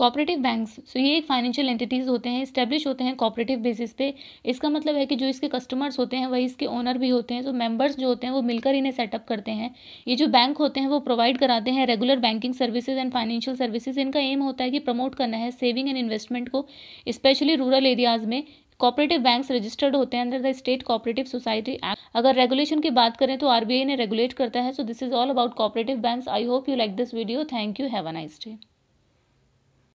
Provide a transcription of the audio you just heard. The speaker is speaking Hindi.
कॉपरेटिव बैंक्स सो ये एक फाइनेंशियल एंटिटीज़ होते हैं स्टैब्लिश होते हैं कॉपरेटिव बेसिस पे इसका मतलब है कि जो इसके कस्टमर्स होते हैं वही इसके ओनर भी होते हैं तो मेंबर्स जो होते हैं वो मिलकर इन्हें सेटअप करते हैं ये जो बैंक होते हैं वो प्रोवाइड कराते हैं regular banking services and financial services इनका एम होता है कि प्रमोट करना है सेविंग एंड इन्वेस्टमेंट को स्पेशली रूरल एरियाज़ में कॉपरेटिव बैंक्स रजिस्टर्ड होते हैं under the state cooperative society act अगर रेगुलेशन की बात करें तो आरबीआई ने रेगुलेट करता है so this is all about cooperative banks I hope you like this video thank you have a nice day